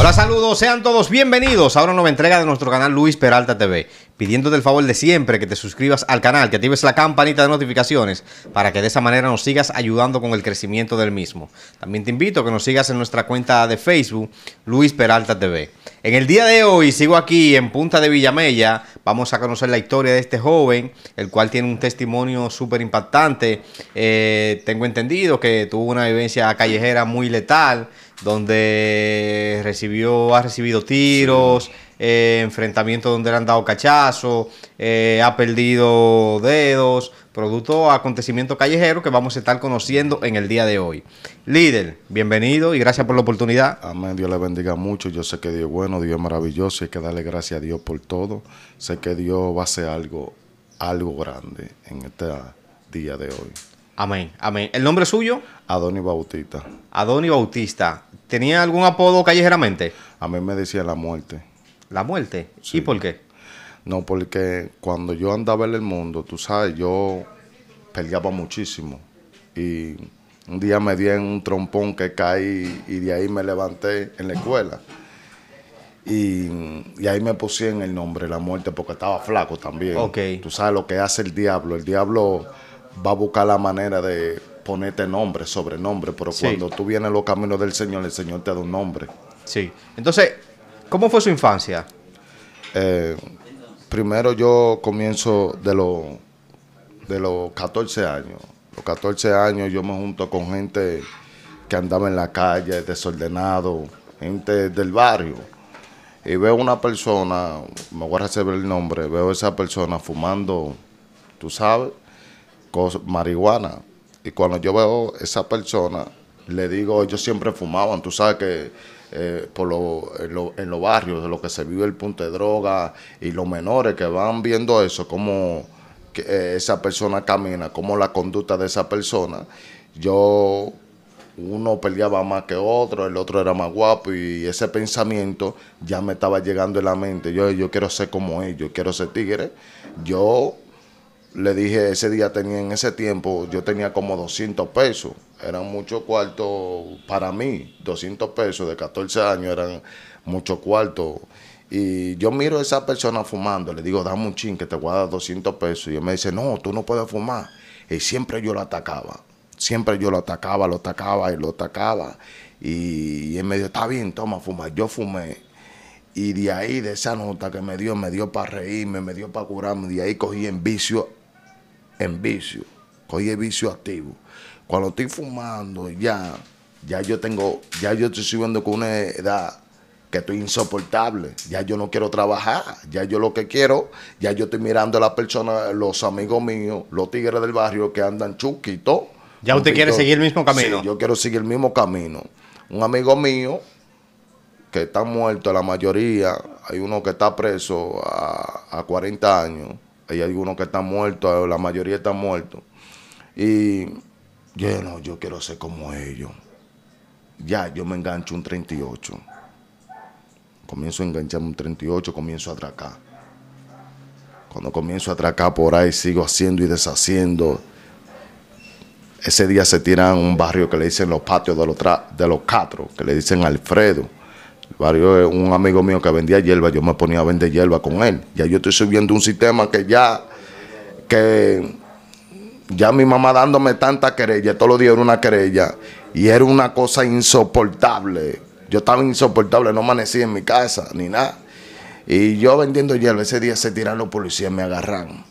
Hola, saludos, sean todos bienvenidos a una nueva entrega de nuestro canal Luis Peralta TV. Pidiéndote el favor de siempre que te suscribas al canal, que actives la campanita de notificaciones para que de esa manera nos sigas ayudando con el crecimiento del mismo. También te invito a que nos sigas en nuestra cuenta de Facebook Luis Peralta TV. En el día de hoy sigo aquí en Punta de Villamella. Vamos a conocer la historia de este joven, el cual tiene un testimonio súper impactante. Eh, tengo entendido que tuvo una vivencia callejera muy letal donde recibió, ha recibido tiros, enfrentamiento eh, enfrentamientos donde le han dado cachazos, eh, ha perdido dedos, producto acontecimientos callejero que vamos a estar conociendo en el día de hoy. Líder, bienvenido y gracias por la oportunidad. Amén, Dios le bendiga mucho. Yo sé que Dios es bueno, Dios es maravilloso y hay que darle gracias a Dios por todo. Sé que Dios va a hacer algo, algo grande en este día de hoy. Amén, amén. ¿El nombre suyo? Adoni Bautista. Adoni Bautista. ¿Tenía algún apodo callejeramente? A mí me decía la muerte. ¿La muerte? ¿Y por qué? No, porque cuando yo andaba en el mundo, tú sabes, yo peleaba muchísimo. Y un día me di en un trompón que caí y de ahí me levanté en la escuela. Y, ahí me pusieron el nombre, la muerte, porque estaba flaco también. Ok. Tú sabes lo que hace el diablo. El diablo va a buscar la manera de ponerte nombre, sobrenombre, pero cuando tú vienes a los caminos del Señor, el Señor te da un nombre. Sí. Entonces, ¿cómo fue su infancia? Eh, primero yo comienzo de, de los 14 años. Los 14 años yo me junto con gente que andaba en la calle, desordenado, gente del barrio. Y veo una persona, me voy a recibir el nombre, veo esa persona fumando, tú sabes, marihuana. Y cuando yo veo esa persona, le digo, ellos siempre fumaban, tú sabes que eh, por lo, en, los barrios, de lo que se vive el punto de droga y los menores que van viendo eso, cómo eh, esa persona camina, cómo la conducta de esa persona, yo uno peleaba más que otro, el otro era más guapo y ese pensamiento ya me estaba llegando en la mente, yo, yo quiero ser como ellos, quiero ser tigre, yo le dije, ese día tenía, en ese tiempo, yo tenía como 200 pesos. Eran muchos cuartos para mí, 200 pesos de 14 años eran muchos cuartos. Y yo miro a esa persona fumando, le digo, dame un chin que te voy 200 pesos. Y él me dice, no, tú no puedes fumar. Y siempre yo lo atacaba. Siempre yo lo atacaba, lo atacaba y lo atacaba. Y, y él me dijo, está bien, toma, fuma. Yo fumé. Y de ahí, de esa nota que me dio, me dio para reírme, me dio para curarme. De ahí cogí en vicio en vicio, Hoy es vicio activo. Cuando estoy fumando, ya, ya yo tengo, ya yo estoy subiendo con una edad que estoy insoportable, ya yo no quiero trabajar, ya yo lo que quiero, ya yo estoy mirando a las personas, los amigos míos, los tigres del barrio que andan chuquitos. Ya usted quiere seguir el mismo camino. yo quiero seguir el mismo camino. Un amigo mío que está muerto, la mayoría, hay uno que está preso a, a 40 años, hay algunos que están muertos, la mayoría están muertos. Y yo no, yo quiero ser como ellos. Ya, yo me engancho un 38. Comienzo a engancharme un 38, comienzo a atracar. Cuando comienzo a atracar por ahí, sigo haciendo y deshaciendo. Ese día se tiran un barrio que le dicen los patios de los, de los que le dicen Alfredo eh, un amigo mío que vendía hierba, yo me ponía a vender hierba con él. Ya yo estoy subiendo un sistema que ya, que ya mi mamá dándome tanta querella, todos los días era una querella, y era una cosa insoportable. Yo estaba insoportable, no amanecí en mi casa, ni nada. Y yo vendiendo hierba, ese día se tiran los policías, me agarran.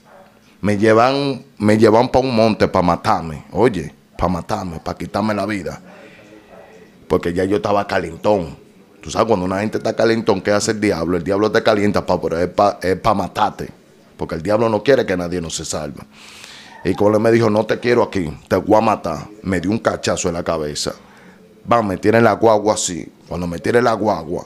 Me llevan, me llevan para un monte para matarme, oye, para matarme, para quitarme la vida. Porque ya yo estaba calentón. Tú sabes, cuando una gente está calentón, ¿qué hace el diablo? El diablo te calienta, pa, pero es para pa matarte. Porque el diablo no quiere que nadie no se salve. Y cuando me dijo, no te quiero aquí, te voy a matar, me dio un cachazo en la cabeza. Va, me tiene la guagua así. Cuando me tiene la guagua,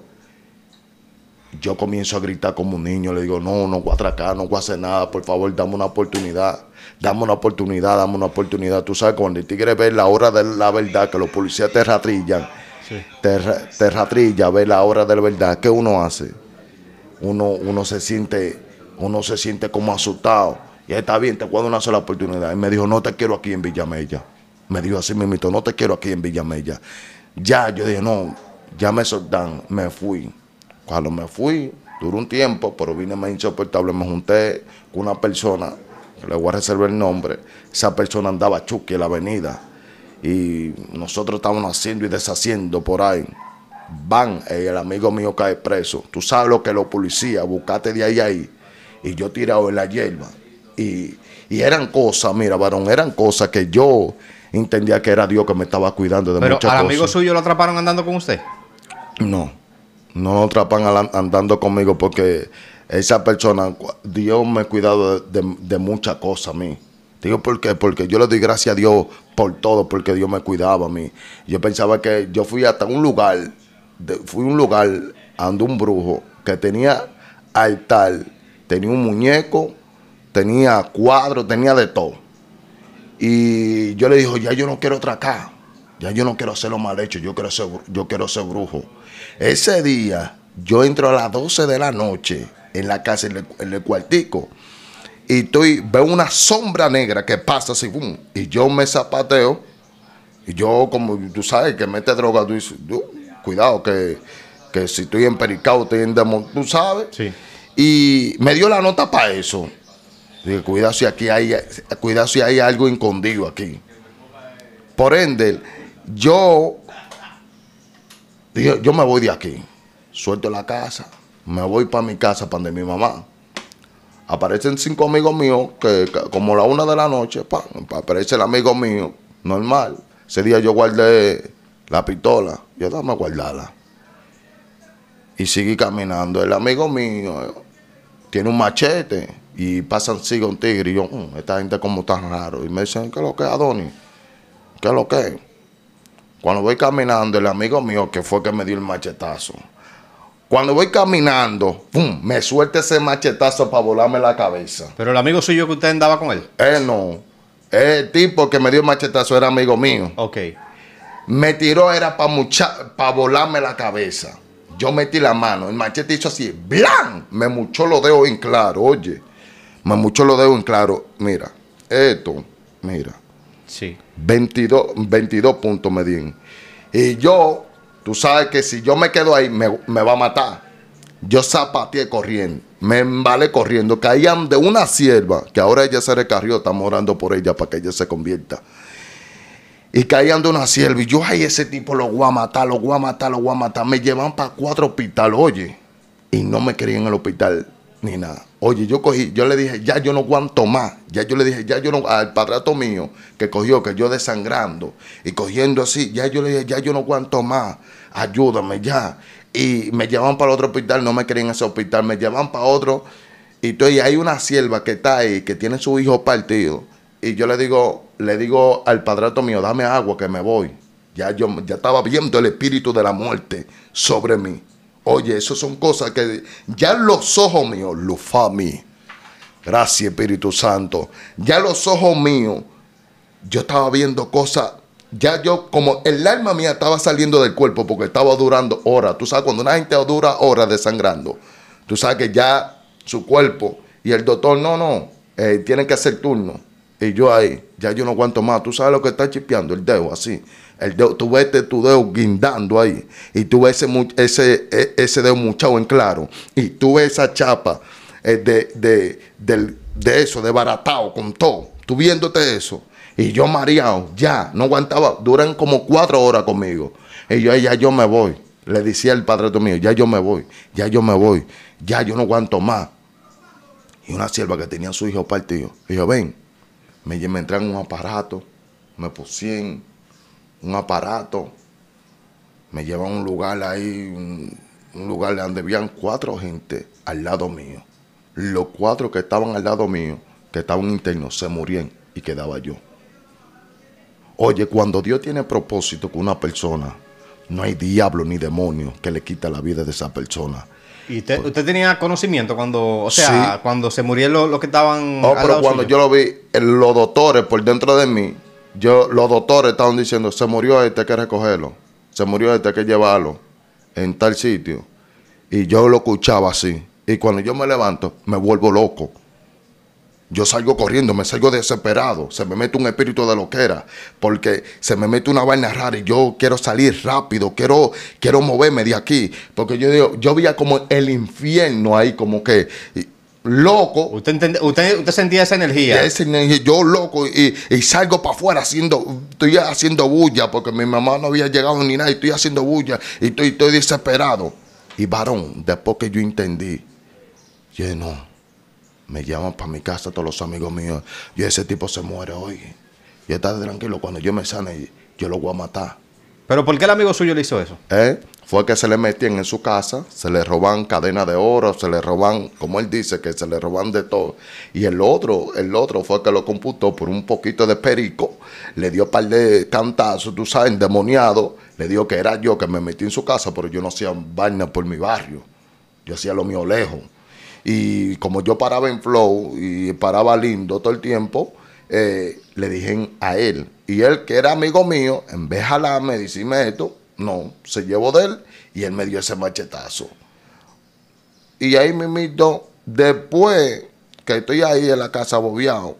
yo comienzo a gritar como un niño. Le digo, no, no voy a atracar, no voy a hacer nada. Por favor, dame una oportunidad. Dame una oportunidad, dame una oportunidad. Tú sabes, cuando el tigre ve la hora de la verdad, que los policías te ratrillan terratrilla, ver la obra de verdad, ¿qué uno hace? Uno, uno se siente, uno se siente como asustado. Y está bien, te cuando una sola oportunidad. Y me dijo, no te quiero aquí en Villamella. Me dijo así mismo, no te quiero aquí en Villamella. Ya, yo dije, no, ya me soltan, me fui. Cuando me fui, duró un tiempo, pero vine más insoportable, me junté con una persona, le voy a reservar el nombre, esa persona andaba chuque en la avenida y nosotros estamos haciendo y deshaciendo por ahí. Van, eh, el amigo mío cae preso. Tú sabes lo que los policías, buscate de ahí a ahí. Y yo tirado en la hierba. Y, eran cosas, mira, varón, eran cosas que yo entendía que era Dios que me estaba cuidando de Pero cosas al amigo suyo lo atraparon andando con usted? No, no lo atrapan andando conmigo porque esa persona, Dios me ha cuidado de muchas cosas a mí digo por qué, porque yo le doy gracias a Dios por todo, porque Dios me cuidaba a mí. Yo pensaba que yo fui hasta un lugar, fui a un lugar ando un brujo que tenía altar, tenía un muñeco, tenía cuadro, tenía de todo. Y yo le dijo, ya yo no quiero otra atracar, ya yo no quiero hacer lo mal hecho, yo quiero ser, yo quiero ser brujo. Ese día yo entro a las 12 de la noche en la casa, en el cuartico y estoy, veo una sombra negra que pasa así, y yo me zapateo, y yo como tú sabes que mete droga, tú dices, cuidado que, si estoy en pericado, estoy en demonio, tú sabes. Y me dio la nota para eso. Dije, cuidado si aquí hay, cuidado si hay algo escondido aquí. Por ende, yo yo me voy de aquí. Suelto la casa, me voy para mi casa, para de mi mamá aparecen cinco amigos míos que, como la una de la noche, aparece el amigo mío, normal. Ese día yo guardé la pistola, yo dame a guardarla. Y sigue caminando. El amigo mío eh, tiene un machete y pasan sigo un tigre. Y yo, mm, esta gente como tan raro. Y me dicen, ¿qué es lo que es, Adonis? ¿Qué es lo que es? Cuando voy caminando, el amigo mío que fue que me dio el machetazo, cuando voy caminando, me suelta ese machetazo para volarme la cabeza. Pero el amigo suyo que usted andaba con él. Él eh, no. El tipo que me dio el machetazo era amigo mío. Ok. Me tiró, era para volarme la cabeza. Yo metí la mano, el machete hizo así, ¡blan! Me muchó lo dedos en claro, oye. Me muchó lo dedos en claro. Mira, esto, mira. Sí. 22, 22 puntos me di. Y yo Tú sabes que si yo me quedo ahí, me, va a matar. Yo zapateé corriendo, me embalé corriendo, caían de una sierva, que ahora ella se recarrió, estamos orando por ella para que ella se convierta. Y caían de una sierva, y yo, ay, ese tipo lo voy a matar, lo voy a matar, lo voy a matar. Me llevan para cuatro hospitales, oye, y no me creían en el hospital ni nada. Oye, yo cogí, yo le dije, ya yo no aguanto más. Ya yo le dije, ya yo no, al padrato mío que cogió, que yo desangrando y cogiendo así, ya yo le dije, ya yo no aguanto más, ayúdame ya. Y me llevan para otro hospital, no me querían ese hospital, me llevan para otro. Y entonces hay una sierva que está ahí, que tiene su hijo partido. Y yo le digo, le digo al padrato mío, dame agua que me voy. Ya yo ya estaba viendo el espíritu de la muerte sobre mí. Oye, eso son cosas que ya los ojos míos, Lufami, gracias Espíritu Santo, ya los ojos míos, yo estaba viendo cosas, ya yo, como el alma mía estaba saliendo del cuerpo porque estaba durando horas. Tú sabes, cuando una gente dura horas desangrando, tú sabes que ya su cuerpo y el doctor, no, no, eh, tienen que hacer turno. Y yo ahí, ya yo no aguanto más. Tú sabes lo que está chipeando, el dedo así. El tú este, tu dedo guindando ahí. Y tú ves ese, ese, e, ese dedo muchacho en claro. Y tú ves esa chapa eh, de, eso, de baratao, con todo. Tú viéndote eso. Y yo mareado, ya, no aguantaba. Duran como cuatro horas conmigo. Y yo, ya yo me voy. Le decía el padre mío, ya yo me voy, ya yo me voy, ya yo no aguanto más. Y una sierva que tenía su hijo partido, dijo, ven, me, me en un aparato, me pusieron un aparato, me lleva a un lugar ahí, un, lugar donde habían cuatro gente al lado mío. Los cuatro que estaban al lado mío, que estaban internos, se morían y quedaba yo. Oye, cuando Dios tiene propósito con una persona, no hay diablo ni demonio que le quita la vida de esa persona. ¿Y usted, pues- tenía conocimiento cuando, o sea, cuando se murieron los, que estaban... Oh, pero cuando yo lo vi, eh, los doctores por dentro de mí yo, los doctores estaban diciendo, se murió este, hay que recogerlo, se murió este, hay que llevarlo en tal sitio. Y yo lo escuchaba así. Y cuando yo me levanto, me vuelvo loco. Yo salgo corriendo, me salgo desesperado. Se me mete un espíritu de loquera. Porque se me mete una vaina rara y yo quiero salir rápido. Quiero, quiero moverme de aquí. Porque yo digo, yo veía como el infierno ahí, como que loco. Usted, usted, usted, sentía esa energía. Esa yo loco y, salgo para afuera haciendo, estoy haciendo bulla porque mi mamá no había llegado ni nada y estoy haciendo bulla y estoy, estoy desesperado. Y varón, después que yo entendí, yo no, me llaman para mi casa todos los amigos míos, y ese tipo se muere hoy. Yo está tranquilo, cuando yo me sane, yo lo voy a matar. ¿Pero por qué el amigo suyo le hizo eso? ¿Eh? Fue que se le metían en su casa, se le roban cadenas de oro, se le roban, como él dice, que se le roban de todo. Y el otro, el otro fue que lo computó por un poquito de perico, le dio un par de cantazos, tú sabes, endemoniado, le dijo que era yo que me metí en su casa, pero yo no hacía vaina por mi barrio, yo hacía lo mío lejos. Y como yo paraba en flow y paraba lindo todo el tiempo, eh, le dije a él. Y él, que era amigo mío, en vez de jalarme, decirme esto, no, se llevó de él y él me dio ese machetazo. Y ahí mito después que estoy ahí en la casa bobeado,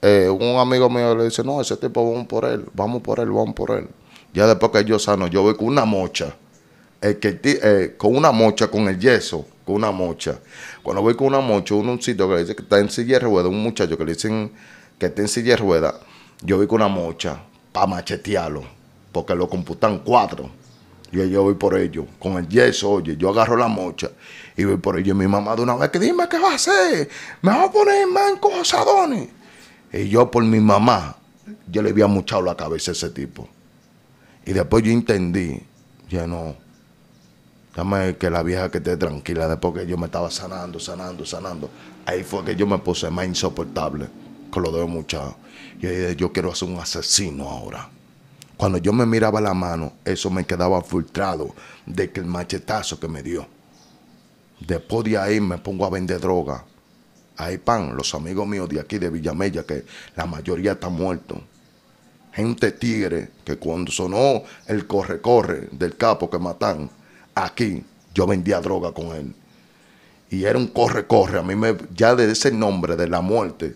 eh, un amigo mío le dice, no, ese tipo vamos por él, vamos por él, vamos por él. Ya después que yo sano, yo voy con una mocha, eh, con una mocha, con el yeso, con una mocha. Cuando voy con una mocha, uno un sitio que dice que está en silla de un muchacho que le dicen que esté en silla de rueda, yo vi con una mocha para machetearlo, porque lo computan cuatro. Y yo voy por ello, con el yeso, oye, yo agarro la mocha y voy por ello. Mi mamá de una vez que dime qué va a hacer, me va a poner más encojosadones. Y yo por mi mamá, yo le había muchado la cabeza a ese tipo. Y después yo entendí, ya no, dame que la vieja que esté tranquila, después que yo me estaba sanando, sanando, sanando. Ahí fue que yo me puse más insoportable que lo doy mucho Y yo quiero hacer un asesino ahora. Cuando yo me miraba la mano, eso me quedaba frustrado de que el machetazo que me dio. Después de ahí me pongo a vender droga. hay pan, los amigos míos de aquí de Villamella, que la mayoría está muerto. Gente tigre, que cuando sonó el corre-corre del capo que matan, aquí yo vendía droga con él. Y era un corre-corre. A mí me, ya de ese nombre de la muerte,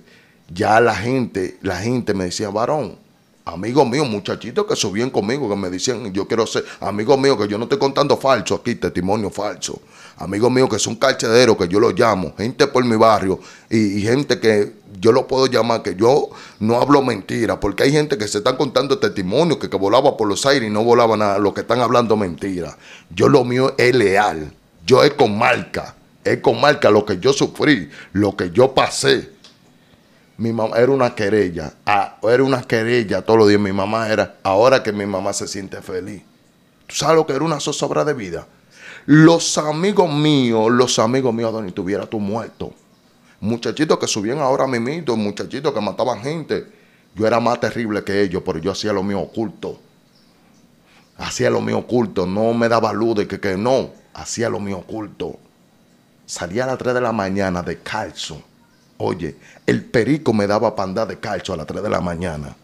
ya la gente, la gente me decía, varón, amigo mío, muchachito que subían conmigo, que me decían, yo quiero ser, amigo mío, que yo no estoy contando falso aquí, testimonio falso, amigo mío, que un calchaderos, que yo lo llamo, gente por mi barrio y, gente que yo lo puedo llamar, que yo no hablo mentira, porque hay gente que se están contando testimonios, que, que volaba por los aires y no volaba nada, los que están hablando mentira. Yo lo mío es leal, yo es con marca, es con marca lo que yo sufrí, lo que yo pasé mi mamá era una querella, ah, era una querella todos los días. Mi mamá era, ahora que mi mamá se siente feliz. ¿Tú sabes lo que era una zozobra de vida? Los amigos míos, los amigos míos, Donny, tuviera tú muerto. Muchachitos que subían ahora a mimitos, muchachitos que mataban gente. Yo era más terrible que ellos, pero yo hacía lo mío oculto. Hacía lo mío oculto, no me daba luz de que, que no, hacía lo mío oculto. Salía a las 3 de la mañana de calzo Oye, el perico me daba para andar de calcho a las 3 de la mañana.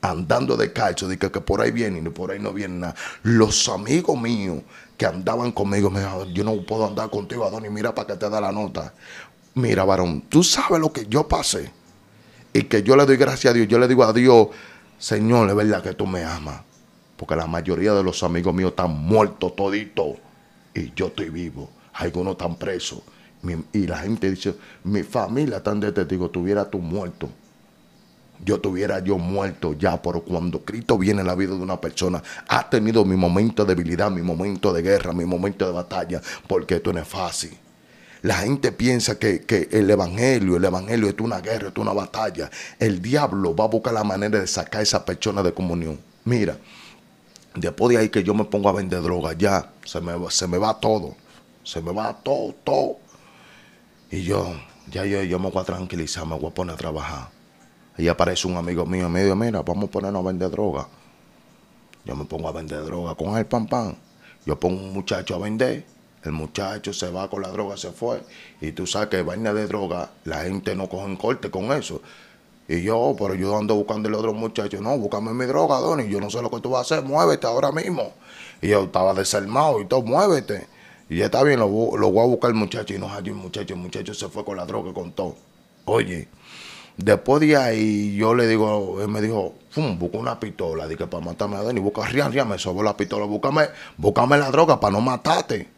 Andando de calcho, dije que, por ahí viene y por ahí no viene nada. Los amigos míos que andaban conmigo me dijeron, yo no puedo andar contigo, Adonis, mira para que te da la nota. Mira, varón, tú sabes lo que yo pasé. Y que yo le doy gracias a Dios, yo le digo a Dios, Señor, es verdad que tú me amas. Porque la mayoría de los amigos míos están muertos toditos. Y yo estoy vivo. Algunos están presos y la gente dice, mi familia está de digo, tuviera tú muerto. Yo tuviera yo muerto ya, pero cuando Cristo viene en la vida de una persona, ha tenido mi momento de debilidad, mi momento de guerra, mi momento de batalla, porque esto no es fácil. La gente piensa que, el evangelio, el evangelio es una guerra, es una batalla. El diablo va a buscar la manera de sacar a esa persona de comunión. Mira, después de ahí que yo me pongo a vender droga, ya se se me va todo. Se me va todo, todo. Y yo, ya yo, yo me voy a tranquilizar, me voy a poner a trabajar. Y aparece un amigo mío y me dice, mira, vamos a ponernos a vender droga. Yo me pongo a vender droga con el pan pan. Yo pongo un muchacho a vender. El muchacho se va con la droga, se fue. Y tú sabes que vaina de droga, la gente no coge en corte con eso. Y yo, oh, pero yo ando buscando el otro muchacho. No, búscame mi droga, y Yo no sé lo que tú vas a hacer. Muévete ahora mismo. Y yo estaba desarmado y todo, muévete. Y ya está bien, lo, lo voy a buscar el muchacho. Y no hay un muchacho. El muchacho se fue con la droga, con todo. Oye, después de ahí yo le digo, él me dijo, Fum, busca una pistola. Dije, para matarme a Dani, busca, arriba, arriba, me sobró la pistola. Búscame, la droga para no matarte.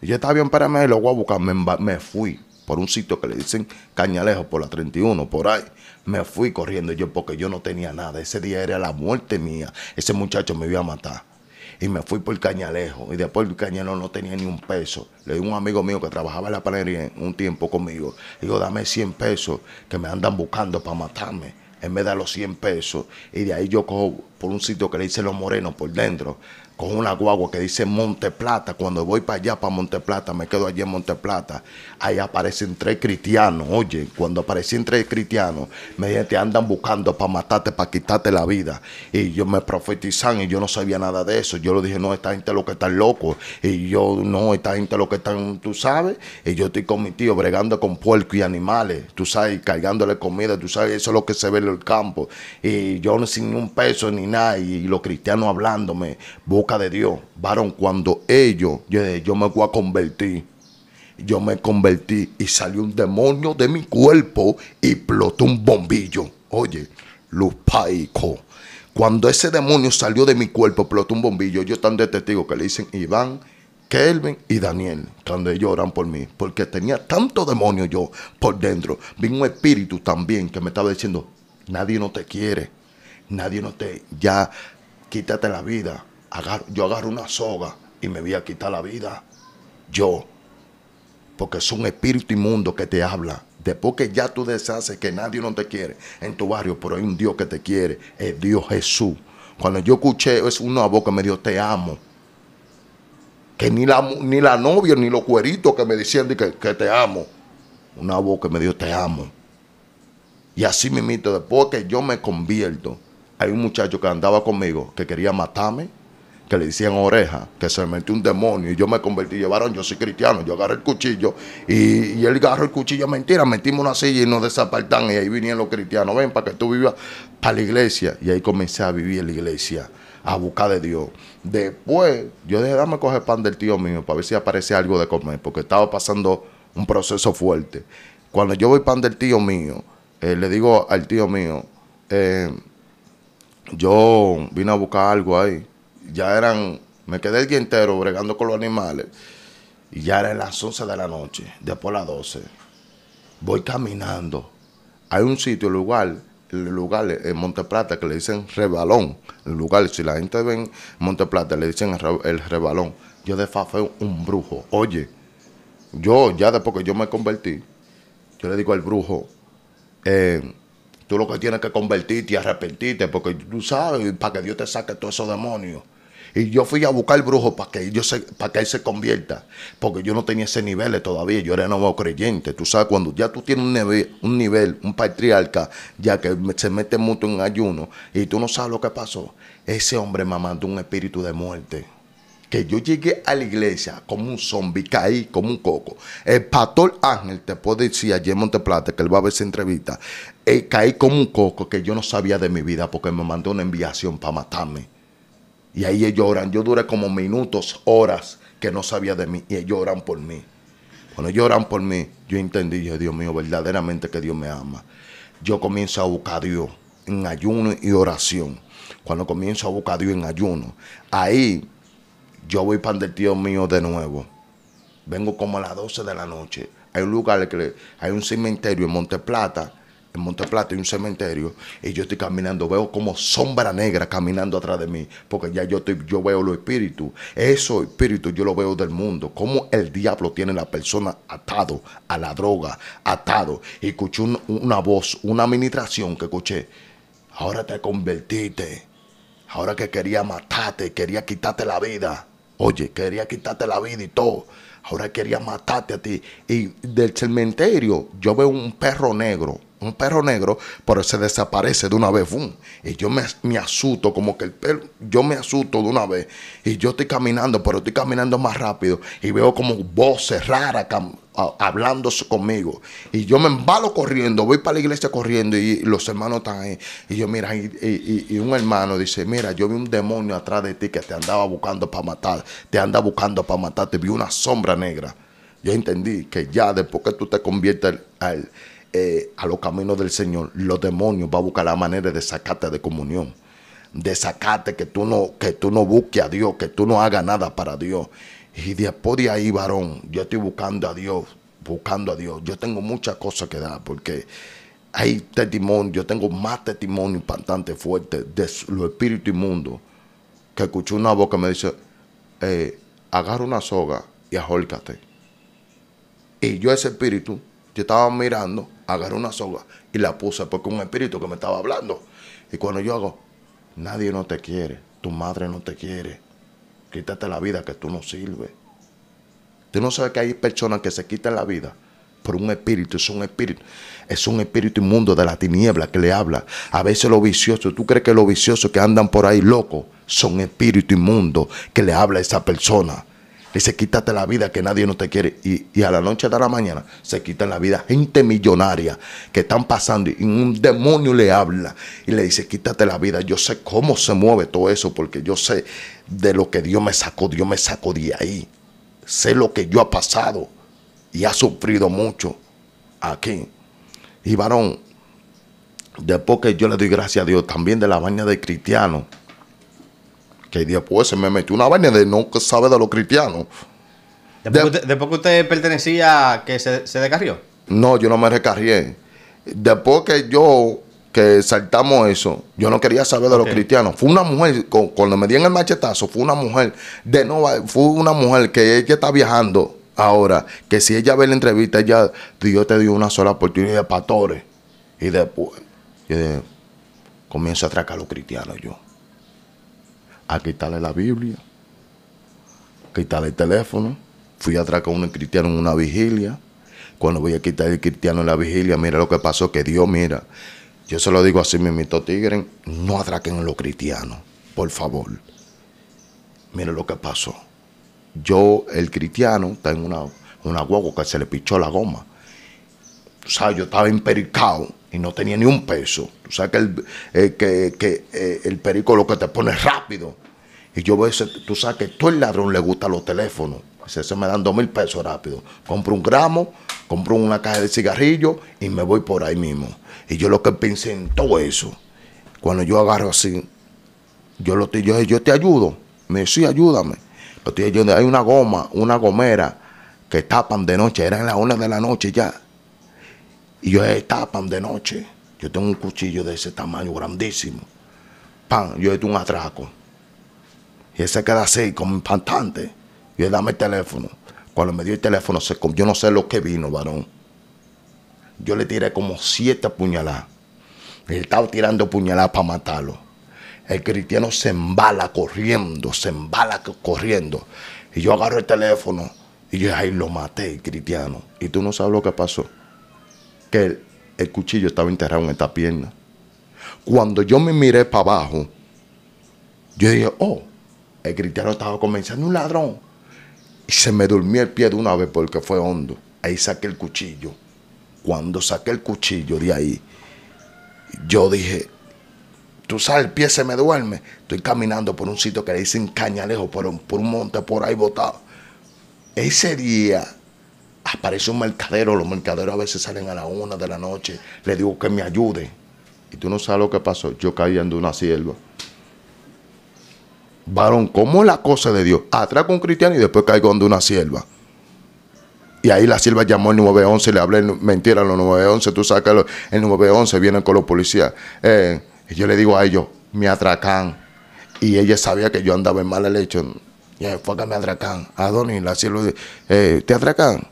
Y ya está bien, espérame, lo voy a buscar. Me, me fui por un sitio que le dicen Cañalejo, por la 31, por ahí. Me fui corriendo yo porque yo no tenía nada. Ese día era la muerte mía. Ese muchacho me iba a matar y me fui por el Cañalejo. Y después el Cañalejo no tenía ni un peso. Le di un amigo mío que trabajaba en la panadería un tiempo conmigo. Digo, dame 100 pesos que me andan buscando para matarme. Él me da los 100 pesos y de ahí yo cojo por un sitio que le hice Los Morenos por dentro con una guagua que dice Monte Plata. Cuando voy para allá, para Monte Plata, me quedo allí en Monte Plata, Ahí aparecen tres cristianos. Oye, cuando aparecen tres cristianos, me dicen, te andan buscando para matarte, para quitarte la vida. Y yo me profetizan y yo no sabía nada de eso. Yo le dije, no, esta gente lo que está loco. Y yo, no, esta gente lo que están, tú sabes. Y yo estoy con mi tío bregando con puerco y animales, tú sabes, cargándole comida, tú sabes, eso es lo que se ve en el campo. Y yo sin un peso ni nada. Y los cristianos hablándome, busca de Dios. Varón, cuando ellos, yo, me voy a convertir. Yo me convertí y salió un demonio de mi cuerpo y plotó un bombillo. Oye, lupaico. Cuando ese demonio salió de mi cuerpo, explotó un bombillo. Yo tan de testigo que le dicen Iván, Kelvin y Daniel, cuando ellos oran por mí, porque tenía tanto demonio yo por dentro. Vi un espíritu también que me estaba diciendo, nadie no te quiere, nadie no te, ya quítate la vida, yo agarro una soga y me voy a quitar la vida. Yo. Porque es un espíritu inmundo que te habla. Después que ya tú deshaces que nadie no te quiere en tu barrio, pero hay un Dios que te quiere, el Dios Jesús. Cuando yo escuché, es una voz que me dijo, te amo. Que ni la, ni la novia, ni los cueritos que me decían que, que te amo. Una voz que me dijo, te amo. Y así mismito, después que yo me convierto, hay un muchacho que andaba conmigo que quería matarme que le decían oreja, que se metió un demonio y yo me convertí, llevaron, yo soy cristiano, yo agarré el cuchillo y, y él agarró el cuchillo, mentira, metimos una silla y nos desapartan y ahí vinieron los cristianos, ven para que tú vivas para la iglesia y ahí comencé a vivir en la iglesia, a buscar de Dios. Después yo dije, dame coger pan del tío mío para ver si aparece algo de comer, porque estaba pasando un proceso fuerte. Cuando yo voy pan del tío mío, eh, le digo al tío mío, eh, yo vine a buscar algo ahí ya eran, me quedé el día entero bregando con los animales. Y ya era las 11 de la noche, después las 12. Voy caminando. Hay un sitio, lugar, el lugar en Plata que le dicen rebalón. El lugar, si la gente ve en Monteplata, le dicen el rebalón. Yo de fa un brujo. Oye, yo ya después que yo me convertí, yo le digo al brujo, eh, tú lo que tienes que convertirte y arrepentirte, porque tú sabes, para que Dios te saque todos esos demonios. Y yo fui a buscar el brujo para que, yo que él se convierta, porque yo no tenía ese nivel todavía, yo era nuevo creyente. Tú sabes, cuando ya tú tienes un nivel, un, patriarca, ya que se mete mucho en ayuno, y tú no sabes lo que pasó, ese hombre me mandó un espíritu de muerte que yo llegué a la iglesia como un zombi, caí como un coco. El pastor Ángel te puede decir ayer en Monteplata, que él va a ver esa entrevista, eh, caí como un coco que yo no sabía de mi vida porque me mandó una enviación para matarme. Y ahí ellos lloran. Yo duré como minutos, horas que no sabía de mí y ellos lloran por mí. Cuando lloran por mí, yo entendí, dije, Dios mío, verdaderamente que Dios me ama. Yo comienzo a buscar a Dios en ayuno y oración. Cuando comienzo a buscar a Dios en ayuno, ahí yo voy para el tío mío de nuevo. Vengo como a las 12 de la noche. Hay un lugar que hay un cementerio en Monteplata en Monteplata hay un cementerio y yo estoy caminando, veo como sombra negra caminando atrás de mí, porque ya yo, estoy, yo veo los espíritus. Esos espíritus yo los veo del mundo. Como el diablo tiene a la persona atado a la droga, atado. Y escuché una voz, una administración que escuché. Ahora te convertiste. Ahora que quería matarte, quería quitarte la vida. Oye, quería quitarte la vida y todo ahora quería matarte a ti. Y del cementerio yo veo un perro negro, un perro negro, pero se desaparece de una vez, Y yo me, me asusto, como que el perro, yo me asusto de una vez. Y yo estoy caminando, pero estoy caminando más rápido. Y veo como voces raras hablando conmigo. Y yo me embalo corriendo, voy para la iglesia corriendo y los hermanos están ahí. Y yo, mira, y, un hermano dice, mira, yo vi un demonio atrás de ti que te andaba buscando para matar, te anda buscando para matar, te vi una sombra negra. Yo entendí que ya después que tú te conviertes al eh, a los caminos del Señor, los demonios van a buscar la manera de sacarte de comunión, de sacarte que tú no, que tú no busques a Dios, que tú no hagas nada para Dios. Y después de ahí, varón, yo estoy buscando a Dios, buscando a Dios. Yo tengo muchas cosas que dar porque hay testimonio, yo tengo más testimonio impactante, fuerte de los espíritus inmundos que escuché una voz que me dice, eh, agarra una soga y ajólcate. Y yo ese espíritu, yo estaba mirando agarré una soga y la puse porque un espíritu que me estaba hablando. Y cuando yo hago, nadie no te quiere, tu madre no te quiere, quítate la vida que tú no sirves. Tú no sabes que hay personas que se quitan la vida por un espíritu, es un espíritu, es un espíritu inmundo de la tiniebla que le habla. A veces lo vicioso tú crees que los viciosos que andan por ahí locos son espíritu inmundo que le habla a esa persona. Dice, quítate la vida que nadie no te quiere. Y, a la noche de la mañana se quita la vida gente millonaria que están pasando y un demonio le habla y le dice, quítate la vida. Yo sé cómo se mueve todo eso porque yo sé de lo que Dios me sacó. Dios me sacó de ahí. Sé lo que yo ha pasado y ha sufrido mucho aquí. Y varón, después que yo le doy gracias a Dios también de la baña de cristiano que después se me metió una vaina de no sabe de los cristianos. ¿Después, que usted pertenecía, que se, descarrió? No, yo no me recarrié. Después que yo que saltamos eso, yo no quería saber de los cristianos. Fue una mujer, cuando me di en el machetazo, fue una mujer de no, fue una mujer que ella está viajando ahora, que si ella ve la entrevista, ella, Dios te dio una sola oportunidad, pastores. Y después, comienzo a atracar a los cristianos yo a quitarle la Biblia, quitarle el teléfono. Fui a atrás con un cristiano en una vigilia. Cuando voy a quitar el cristiano en la vigilia, mira lo que pasó, que Dios, mira. Yo se lo digo así, mi mito tigre, no atraquen a los cristianos, por favor. Mira lo que pasó. Yo, el cristiano, tengo una, una guagua que se le pichó la goma. O sea, yo estaba impericado y no tenía ni un peso. Tú sabes que el, eh, que, eh, el perico lo que te pone rápido. Y yo veo tú sabes que todo el ladrón le gusta los teléfonos. ...ese me dan dos mil pesos rápido. Compro un gramo, compro una caja de cigarrillos y me voy por ahí mismo. Y yo lo que pensé en todo eso, cuando yo agarro así, yo, lo, yo, yo te ayudo. Me dice, sí, ayúdame. Yo yo, hay una goma, una gomera que tapan de noche, ...era en las una de la noche ya y yo eh, estaba de noche. Yo tengo un cuchillo de ese tamaño grandísimo. Pan, yo he un atraco. Y ese se queda así, como impactante Y él dame el teléfono. Cuando me dio el teléfono, yo no sé lo que vino, varón. Yo le tiré como siete puñaladas. Él estaba tirando puñaladas para matarlo. El cristiano se embala corriendo, se embala corriendo. Y yo agarro el teléfono y yo ahí lo maté, cristiano. Y tú no sabes lo que pasó que el, cuchillo estaba enterrado en esta pierna. Cuando yo me miré para abajo, yo dije, oh, el cristiano estaba comenzando un ladrón. Y se me durmió el pie de una vez porque fue hondo. Ahí saqué el cuchillo. Cuando saqué el cuchillo de ahí, yo dije, tú sabes, el pie se me duerme. Estoy caminando por un sitio que le dicen cañalejo, por un, por un monte por ahí botado. Ese día aparece un mercadero, los mercaderos a veces salen a la una de la noche, le digo que me ayude. Y tú no sabes lo que pasó, yo caí en una sierva. Varón, ¿cómo es la cosa de Dios? Atraco a un cristiano y después caigo en una sierva. Y ahí la sierva llamó al 911, le hablé mentira al los 911, tú sabes el 911 vienen con los policías. y eh, yo le digo a ellos, me atracan. Y ella sabía que yo andaba en mal hecho Y fue que me atracan. Adonis, la sierva, eh, ¿te atracan?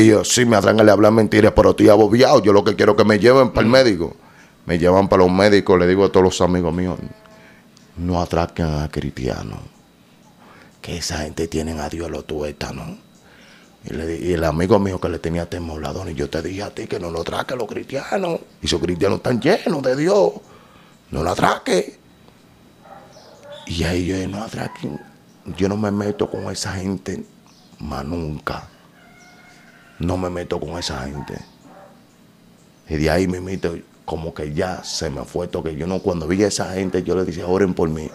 Y yo, sí, me atraen a hablar mentiras, pero estoy abobiado. Yo lo que quiero es que me lleven para el mm. médico. Me llevan para los médicos, le digo a todos los amigos míos, no atraquen a cristianos. Que esa gente tienen a Dios lo tuesta, ¿no? Y, el amigo mío que le tenía tembladón y yo te dije a ti que no lo atraques los cristianos. Y esos cristianos están llenos de Dios. No lo atraques. Y ahí yo no atraquen. Yo no me meto con esa gente más nunca no me meto con esa gente. Y de ahí me meto, como que ya se me fue todo, yo no, cuando vi a esa gente, yo le dije, oren por mí.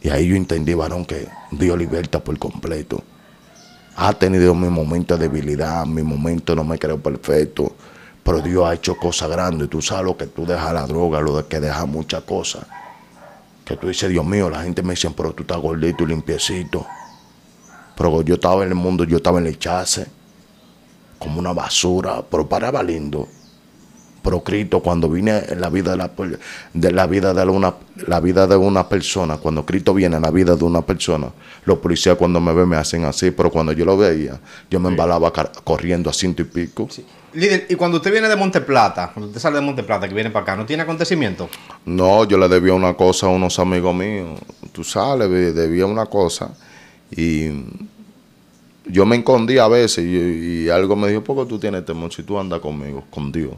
Y ahí yo entendí, varón, que Dios liberta por completo. Ha tenido mi momento de debilidad, mi momento no me creo perfecto, pero Dios ha hecho cosas grandes. Tú sabes lo que tú dejas la droga, lo que dejas muchas cosas. Que tú dices, Dios mío, la gente me dice, pero tú estás gordito y limpiecito. Pero yo estaba en el mundo, yo estaba en el chase, como una basura, pero paraba lindo. Pero Cristo, cuando viene en la vida de la, de la vida de una, la vida de una persona, cuando Cristo viene en la vida de una persona, los policías cuando me ven me hacen así, pero cuando yo lo veía, yo me embalaba corriendo a cinto y pico. Líder, y cuando usted viene de Monteplata, cuando usted sale de Monteplata, que viene para acá, ¿no tiene acontecimiento? No, yo le debía una cosa a unos amigos míos. Tú sales, debía una cosa. Y yo me escondí a veces y, algo me dijo, ¿por qué tú tienes temor si tú andas conmigo, con Dios?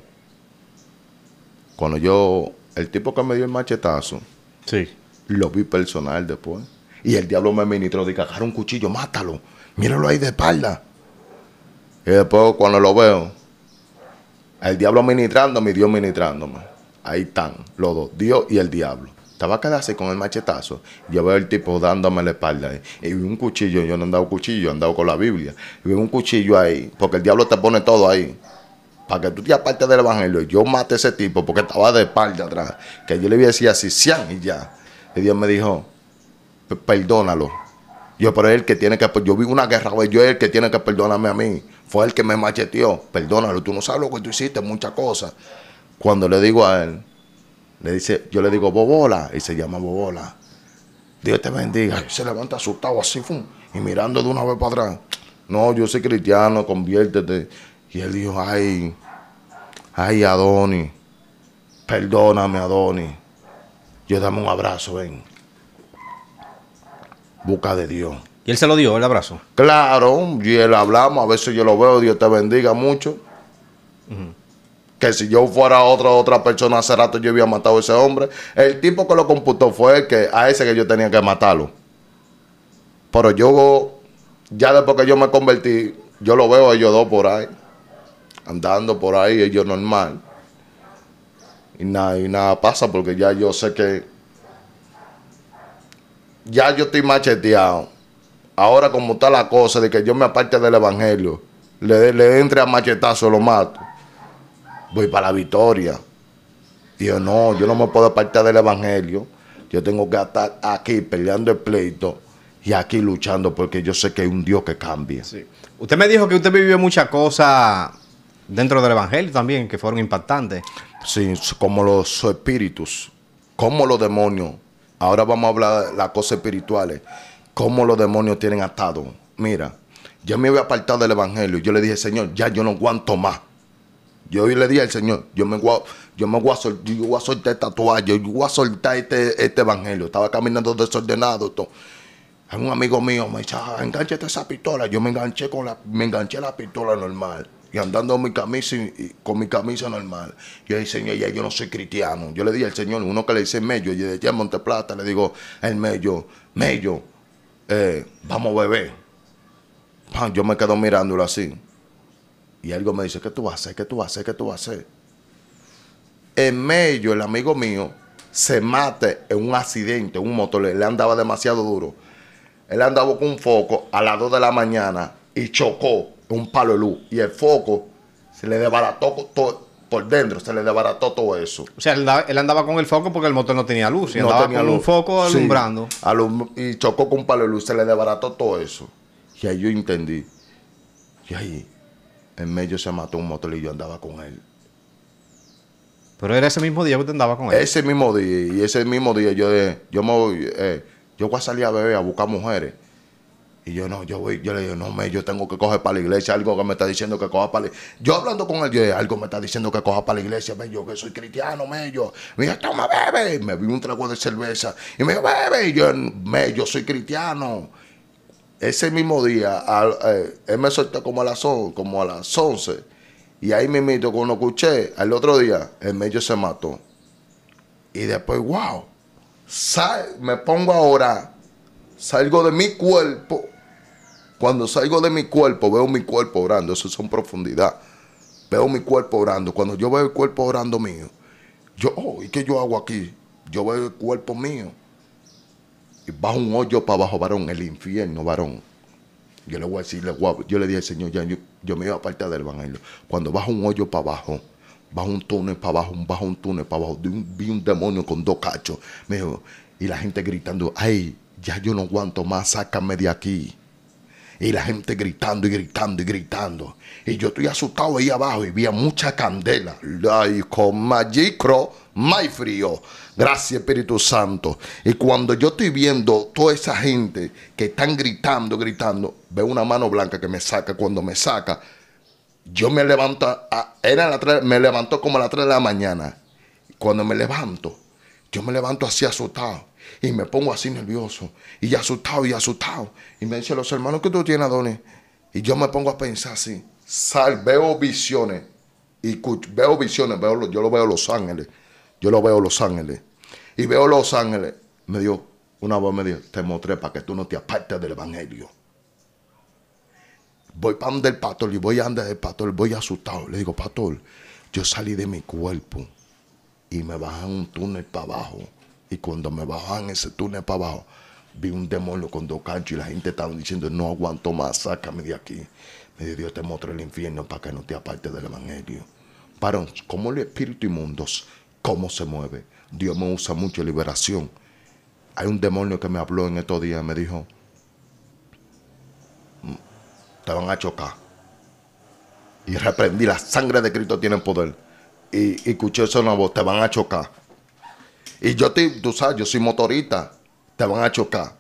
Cuando yo, el tipo que me dio el machetazo, sí. lo vi personal después. Y el diablo me ministró, de cagar un cuchillo, mátalo, míralo ahí de espalda. Y después cuando lo veo, el diablo ministrándome y Dios ministrándome. Ahí están, los dos, Dios y el diablo estaba a quedarse con el machetazo, yo veo el tipo dándome la espalda. Eh, y un cuchillo, yo no andaba cuchillo, andaba con la Biblia. Y vi un cuchillo ahí, porque el diablo te pone todo ahí. Para que tú te apartes del evangelio. Yo maté a ese tipo porque estaba de espalda atrás. Que yo le iba a decir así, sean y ya. Y Dios me dijo, perdónalo. Yo, pero él que tiene que. Yo vi una guerra, yo es el que tiene que perdonarme a mí. Fue el que me macheteó. Perdónalo, tú no sabes lo que tú hiciste, muchas cosas. Cuando le digo a él, le dice, yo le digo Bobola y se llama Bobola. Dios te bendiga. se levanta asustado así, y mirando de una vez para atrás. No, yo soy cristiano, conviértete. Y él dijo, ay, ay, Adoni, perdóname, Adoni. Yo dame un abrazo, ven. Busca de Dios. ¿Y él se lo dio, el abrazo? Claro, y él hablamos, a veces yo lo veo, Dios te bendiga mucho que si yo fuera otra otra persona hace rato yo había matado a ese hombre. El tipo que lo computó fue que a ese que yo tenía que matarlo. Pero yo, ya después que yo me convertí, yo lo veo a ellos dos por ahí, andando por ahí, ellos normal. Y nada, nada pasa porque ya yo sé que ya yo estoy macheteado. Ahora como está la cosa de que yo me aparte del evangelio, le, le entre a machetazo, lo mato voy para la victoria. Dijo, no, yo no me puedo apartar del Evangelio. Yo tengo que estar aquí peleando el pleito y aquí luchando porque yo sé que hay un Dios que cambia. Sí. Usted me dijo que usted vivió muchas cosas dentro del Evangelio también que fueron impactantes. Sí, como los espíritus, como los demonios. Ahora vamos a hablar de las cosas espirituales. Cómo los demonios tienen atado. Mira, yo me había apartado del Evangelio. Yo le dije, Señor, ya yo no aguanto más. Yo le dije al Señor, yo me voy a, yo me yo soltar esta toalla, yo voy a soltar este, este evangelio. Estaba caminando desordenado. Todo. Un amigo mío me dice, ah, esta esa pistola. Yo me enganché con la, me enganché la pistola normal. Y andando mi camisa, con mi camisa normal. Yo dije, Señor, yo no soy cristiano. Yo le dije al Señor, uno que le dice mello, yo decía en Monteplata, le digo, el mello, mello, eh, vamos a beber. yo me quedo mirándolo así. Y algo me dice, ¿qué tú vas a hacer? ¿Qué tú vas a hacer? ¿Qué tú vas a hacer? En medio, el amigo mío se mate en un accidente, un motor. Le andaba demasiado duro. Él andaba con un foco a las 2 de la mañana y chocó un palo de luz. Y el foco se le desbarató todo, por dentro, se le desbarató todo eso. O sea, él, andaba con el foco porque el motor no tenía luz. Y no andaba con un foco alumbrando. y chocó con un palo de luz, se le desbarató todo eso. Y ahí yo entendí. Y ahí en medio se mató un motel y yo andaba con él. Pero era ese mismo día que usted andaba con él. Ese mismo día, y ese mismo día yo eh, yo me voy, eh, yo voy a salir a beber, a buscar mujeres. Y yo no, yo voy, yo le digo, no, me, yo tengo que coger para la iglesia, algo que me está diciendo que coja para la iglesia. Yo hablando con él, yo, algo me está diciendo que coja para la iglesia, me, yo que soy cristiano, me, yo, me dijo, toma, bebe. Me vi un trago de cerveza y me dijo, bebe, y yo, me, yo soy cristiano ese mismo día, eh, él me soltó como a las 11, y ahí me cuando escuché, al otro día, el medio se mató. Y después, wow, me pongo ahora, salgo de mi cuerpo. Cuando salgo de mi cuerpo, veo mi cuerpo orando, eso es profundidad. Veo mi cuerpo orando. Cuando yo veo el cuerpo orando mío, yo, oh, ¿y qué yo hago aquí? Yo veo el cuerpo mío bajo un hoyo para abajo, varón, el infierno, varón. Yo le voy a le yo le dije al Señor, ya, yo, me iba a apartar del evangelio. Cuando bajo un hoyo para abajo, bajo un túnel para abajo, bajo un túnel para abajo, vi un demonio con dos cachos, me y la gente gritando, ay, ya yo no aguanto más, sácame de aquí. Y la gente gritando y gritando y gritando. Y yo estoy asustado ahí abajo y había mucha candela. Ay, con magicro, más frío. Gracias, Espíritu Santo. Y cuando yo estoy viendo toda esa gente que están gritando, gritando, veo una mano blanca que me saca. Cuando me saca, yo me levanto, era me levanto como a las 3 de la mañana. Cuando me levanto, yo me levanto así asustado y me pongo así nervioso y asustado y asustado. Y me dice, los hermanos que tú tienes, Adonis. Y yo me pongo a pensar así. Sal, veo visiones. Y veo visiones, veo, yo lo veo Los Ángeles. Yo lo veo Los Ángeles. Y veo Los Ángeles. Me dio, una voz me dijo, te mostré para que tú no te apartes del Evangelio. Voy para donde el pastor y voy a andar del pastor, voy asustado. Le digo, pastor, yo salí de mi cuerpo y me bajan un túnel para abajo y cuando me bajaban ese túnel para abajo, vi un demonio con dos canchos y la gente estaba diciendo, no aguanto más, sácame de aquí. Me dijo, Dios te muestro el infierno para que no te aparte del Evangelio. Varón, como el espíritu inmundo, cómo se mueve. Dios me usa mucho liberación. Hay un demonio que me habló en estos días, me dijo, mm, te van a chocar. Y reprendí, la sangre de Cristo tiene poder. Y, y escuché eso en la voz, te van a chocar y yo estoy, tú sabes, yo soy motorista, te van a chocar.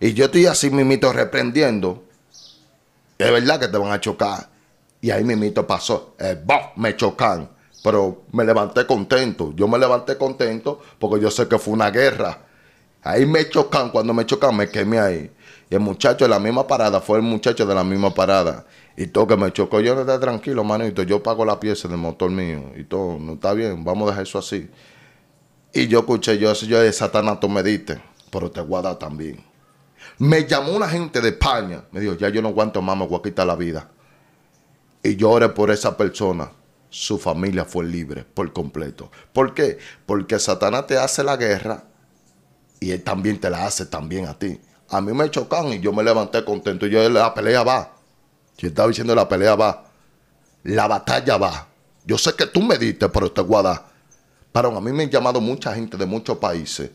Y yo estoy así mimito reprendiendo, es verdad que te van a chocar. Y ahí mimito pasó, eh, me chocan. Pero me levanté contento, yo me levanté contento porque yo sé que fue una guerra. Ahí me chocan, cuando me chocan me quemé ahí. Y el muchacho de la misma parada fue el muchacho de la misma parada. Y todo que me chocó, yo no estoy tranquilo, manito, yo pago la pieza del motor mío. Y todo, no está bien, vamos a dejar eso así. Y yo escuché, yo decía, yo de Satanás tú me diste, pero te guarda también. Me llamó una gente de España, me dijo, ya yo no aguanto más, me voy a quitar la vida. Y yo oré por esa persona. Su familia fue libre por completo. ¿Por qué? Porque Satanás te hace la guerra y él también te la hace también a ti. A mí me chocan y yo me levanté contento. Y yo, la pelea va. Yo estaba diciendo, la pelea va. La batalla va. Yo sé que tú me diste, pero te guarda Varón, a mí me han llamado mucha gente de muchos países.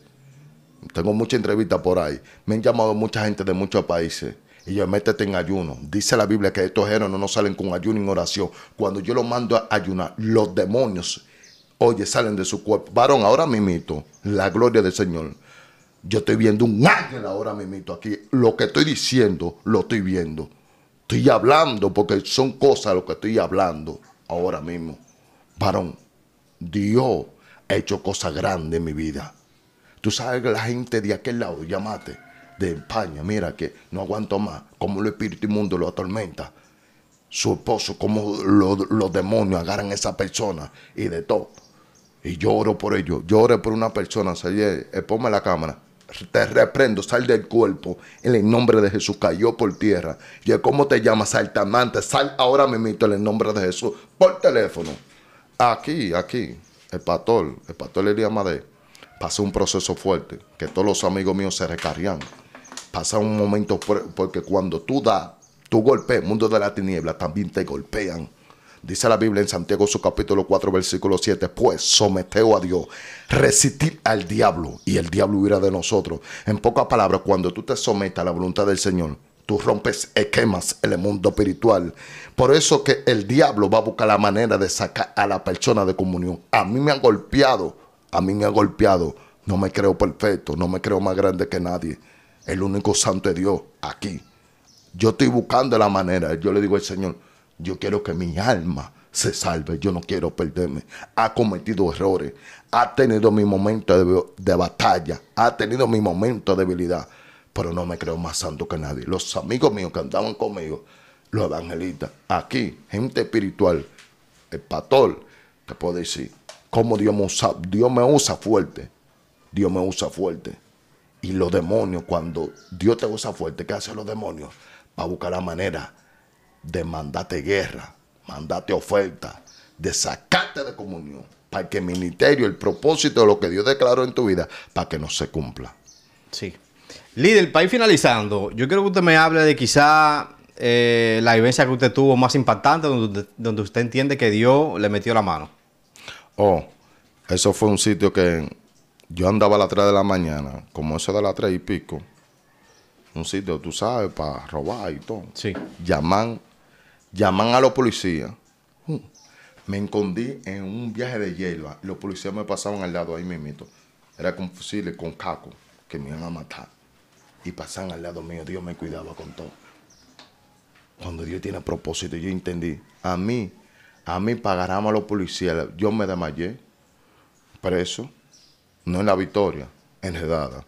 Tengo mucha entrevista por ahí. Me han llamado mucha gente de muchos países. Y yo, métete en ayuno. Dice la Biblia que estos géneros no salen con ayuno y oración. Cuando yo los mando a ayunar, los demonios, oye, salen de su cuerpo. Varón, ahora mito. la gloria del Señor. Yo estoy viendo un ángel ahora mito aquí. Lo que estoy diciendo, lo estoy viendo. Estoy hablando porque son cosas lo que estoy hablando ahora mismo. Varón, Dios he hecho cosas grandes en mi vida. Tú sabes que la gente de aquel lado, llamate, de España, mira que no aguanto más, como el espíritu inmundo lo atormenta. Su esposo, como los demonios agarran a esa persona y de todo. Y lloro por ello. Lloro por una persona. Salí, eh, ponme la cámara. Te reprendo, sal del cuerpo. En el nombre de Jesús cayó por tierra. Y cómo te llamas, saltamante. Sal ahora mismo en el nombre de Jesús. Por teléfono. Aquí, aquí el pastor, el pastor Elías Madé, un proceso fuerte, que todos los amigos míos se recargan. Pasa un momento, porque cuando tú das, tú golpeas, mundo de la tiniebla también te golpean. Dice la Biblia en Santiago su capítulo 4, versículo 7, pues someteo a Dios, resistir al diablo y el diablo huirá de nosotros. En pocas palabras, cuando tú te sometes a la voluntad del Señor, Tú rompes esquemas en el mundo espiritual. Por eso que el diablo va a buscar la manera de sacar a la persona de comunión. A mí me han golpeado. A mí me han golpeado. No me creo perfecto. No me creo más grande que nadie. El único santo es Dios aquí. Yo estoy buscando la manera. Yo le digo al Señor, yo quiero que mi alma se salve. Yo no quiero perderme. Ha cometido errores. Ha tenido mi momento de, de batalla. Ha tenido mi momento de debilidad pero no me creo más santo que nadie. Los amigos míos que andaban conmigo, los evangelistas, aquí, gente espiritual, el pastor, te puedo decir cómo Dios me usa, Dios me usa fuerte. Dios me usa fuerte. Y los demonios, cuando Dios te usa fuerte, ¿qué hacen los demonios? Va a buscar la manera de mandarte guerra, mandarte oferta, de sacarte de comunión, para que el ministerio, el propósito de lo que Dios declaró en tu vida, para que no se cumpla. Sí. Líder, para ir finalizando, yo quiero que usted me hable de quizá eh, la vivencia que usted tuvo más impactante, donde, usted entiende que Dios le metió la mano. Oh, eso fue un sitio que yo andaba a las 3 de la mañana, como eso de las 3 y pico. Un sitio, tú sabes, para robar y todo. Sí. Llaman, llaman a los policías. Uh, me escondí en un viaje de hierba. Los policías me pasaban al lado ahí mismito. Era con fusiles, con caco, que me iban a matar y pasaban al lado mío. Dios me cuidaba con todo. Cuando Dios tiene propósito, yo entendí. A mí, a mí pagarán a los policías. Yo me desmayé preso, no en la victoria, enredada.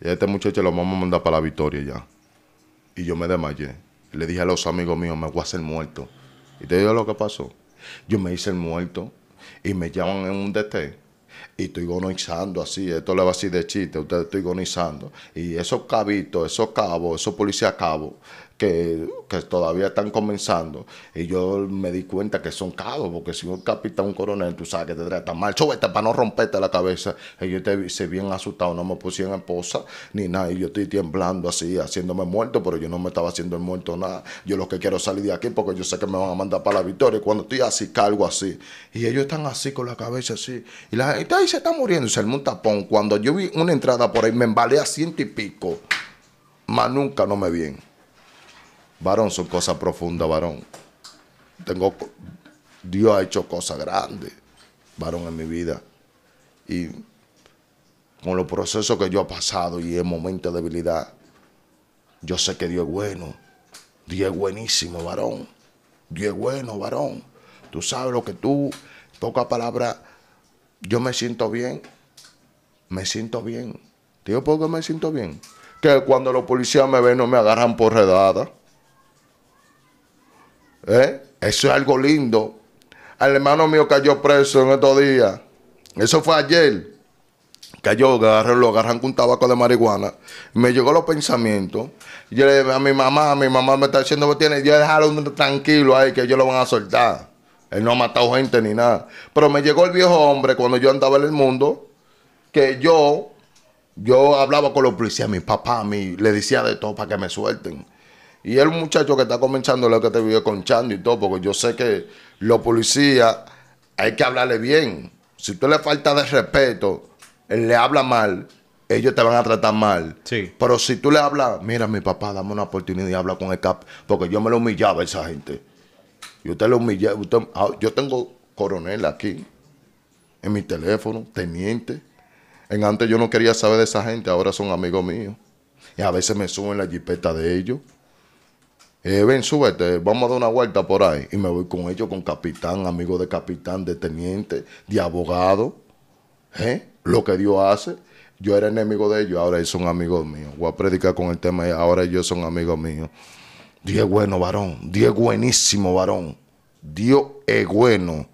Y este muchacho lo vamos a mandar para la victoria ya. Y yo me desmayé. Le dije a los amigos míos, me voy a hacer muerto. Y te digo lo que pasó. Yo me hice el muerto y me llaman en un DT y estoy gonizando así, esto le va así de chiste, usted estoy gonizando. Y esos cabitos, esos cabos, esos policías cabos, que, todavía están comenzando. Y yo me di cuenta que son cabos porque si un capitán, un coronel, tú sabes que te tratan mal, chóvete para no romperte la cabeza. y yo te, se bien asustado no me pusieron en posa ni nada. Y yo estoy temblando así, haciéndome muerto, pero yo no me estaba haciendo el muerto nada. Yo lo que quiero salir de aquí porque yo sé que me van a mandar para la victoria. Y cuando estoy así, cargo así. Y ellos están así con la cabeza así. Y la gente ahí se está muriendo, se armó un tapón. Cuando yo vi una entrada por ahí, me embalé a ciento y pico. Más nunca no me vi varón, son cosas profundas, varón. Tengo, Dios ha hecho cosas grandes, varón, en mi vida. Y con los procesos que yo he pasado y el momento de debilidad, yo sé que Dios es bueno. Dios es buenísimo, varón. Dios es bueno, varón. Tú sabes lo que tú, toca palabra. yo me siento bien. Me siento bien. Digo, ¿por qué me siento bien? Que cuando los policías me ven no me agarran por redada. ¿Eh? Eso es algo lindo. Al hermano mío cayó preso en estos días. Eso fue ayer. Cayó, agarró, lo agarran con un tabaco de marihuana. Me llegó los pensamientos. Yo le dije a mi mamá, mi mamá me está diciendo que tiene, Yo dejaron tranquilo ahí, que ellos lo van a soltar. Él no ha matado gente ni nada. Pero me llegó el viejo hombre cuando yo andaba en el mundo, que yo, yo hablaba con los policías, mi papá, mí le decía de todo para que me suelten. Y el muchacho que está comenzando lo que te vive conchando y todo, porque yo sé que los policías hay que hablarle bien. Si tú le falta de respeto, él le habla mal, ellos te van a tratar mal. Pero si tú le hablas, mira, mi papá, dame una oportunidad y habla con el cap, porque yo me lo humillaba a esa gente. Yo te lo humillaba. Ah, yo tengo coronel aquí, en mi teléfono, teniente. En antes yo no quería saber de esa gente, ahora son amigos míos. Y a veces me suben la jipeta de ellos. Eh, ven, súbete, vamos a dar una vuelta por ahí. Y me voy con ellos, con capitán, amigo de capitán, de teniente, de abogado. ¿eh? Lo que Dios hace. Yo era enemigo de ellos, ahora ellos son amigos míos. Voy a predicar con el tema, ahora ellos son amigos míos. Dios es bueno, varón. Dios es buenísimo, varón. Dios es bueno.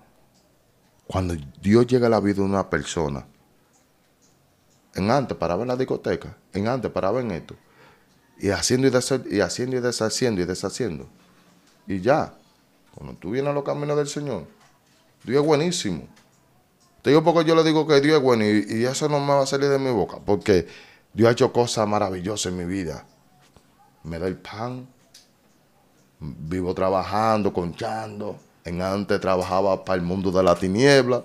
Cuando Dios llega a la vida de una persona, en antes paraba en la discoteca, en antes paraba en esto, y haciendo y, haciendo y deshaciendo y deshaciendo. Y ya, cuando tú vienes a los caminos del Señor, Dios es buenísimo. Te digo porque yo le digo que Dios es bueno y, eso no me va a salir de mi boca, porque Dios ha hecho cosas maravillosas en mi vida. Me da el pan, vivo trabajando, conchando. En antes trabajaba para el mundo de la tiniebla.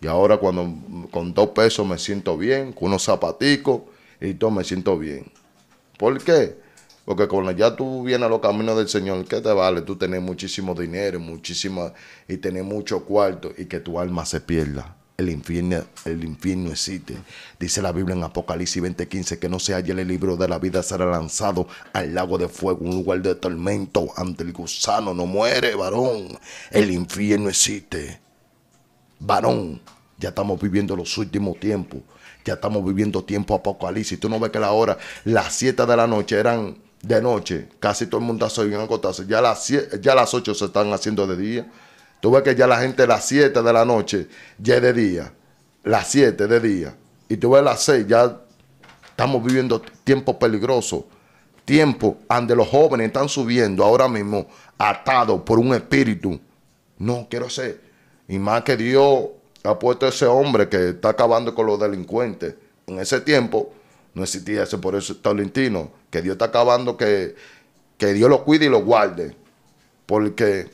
Y ahora cuando con dos pesos me siento bien, con unos zapaticos y todo me siento bien. ¿Por qué? Porque cuando ya tú vienes a los caminos del Señor, ¿qué te vale? Tú tenés muchísimo dinero, muchísima, y tener mucho cuarto y que tu alma se pierda. El infierno, el infierno existe. Dice la Biblia en Apocalipsis 20:15 que no se halla el libro de la vida será lanzado al lago de fuego, un lugar de tormento ante el gusano. No muere, varón. El infierno existe. Varón, ya estamos viviendo los últimos tiempos ya estamos viviendo tiempo apocalipsis. Tú no ves que la hora, las 7 de la noche eran de noche, casi todo el mundo está bien acostado. Ya las, ya las 8 se están haciendo de día. Tú ves que ya la gente las 7 de la noche ya es de día. Las 7 de día. Y tú ves las 6, ya estamos viviendo tiempo peligroso. Tiempo donde los jóvenes están subiendo ahora mismo atados por un espíritu. No, quiero ser. Y más que Dios ha puesto ese hombre que está acabando con los delincuentes. En ese tiempo no existía ese, por eso Tolentino, que Dios está acabando, que, que Dios lo cuide y lo guarde. Porque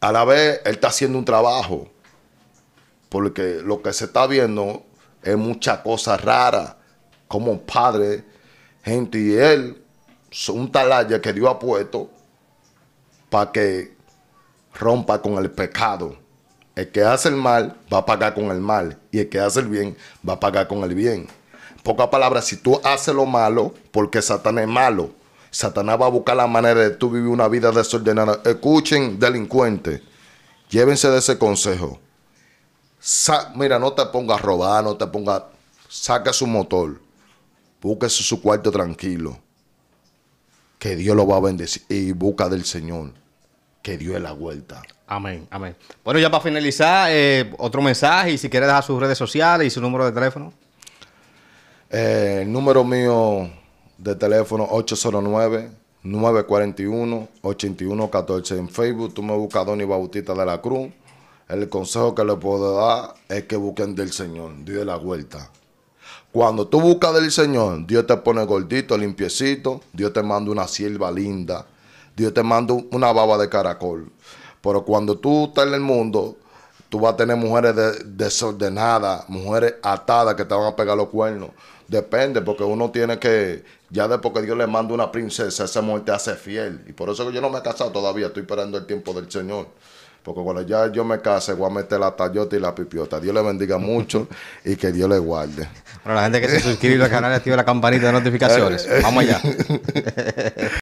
a la vez él está haciendo un trabajo. Porque lo que se está viendo es mucha cosa rara. Como padre, gente, y él, un talaya que Dios ha puesto para que rompa con el pecado. El que hace el mal va a pagar con el mal y el que hace el bien va a pagar con el bien. poca pocas palabras, si tú haces lo malo, porque Satanás es malo, Satanás va a buscar la manera de tú vivir una vida desordenada. Escuchen, delincuente, llévense de ese consejo. Mira, no te pongas a robar, no te pongas. Saca su motor, búsquese su cuarto tranquilo, que Dios lo va a bendecir y busca del Señor que dio la vuelta. Amén, amén. Bueno, ya para finalizar, eh, otro mensaje y si quieres dejar sus redes sociales y su número de teléfono. Eh, el número mío de teléfono 809-941-8114 en Facebook. Tú me buscas Donny Bautista de la Cruz. El consejo que le puedo dar es que busquen del Señor, Dios es la vuelta. Cuando tú buscas del Señor, Dios te pone gordito, limpiecito, Dios te manda una sierva linda Dios te manda una baba de caracol. Pero cuando tú estás en el mundo, tú vas a tener mujeres desordenadas, mujeres atadas que te van a pegar los cuernos. Depende, porque uno tiene que, ya después que Dios le manda una princesa, esa mujer te hace fiel. Y por eso que yo no me he casado todavía, estoy esperando el tiempo del Señor. Porque cuando ya yo me case, voy a meter la tallota y la pipiota. Dios le bendiga mucho y que Dios le guarde. Bueno, la gente que se suscribe al canal, activa la campanita de notificaciones. Vamos allá.